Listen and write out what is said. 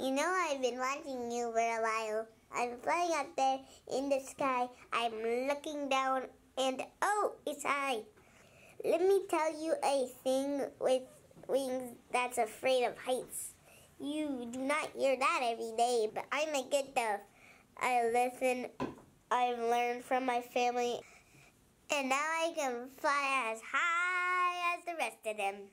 You know I've been watching you for a while. I'm flying up there in the sky. I'm looking down and oh, it's high. Let me tell you a thing with wings that's afraid of heights. You do not hear that every day, but I'm a good dove. I listen, I've learned from my family, and now I can fly as high as the rest of them.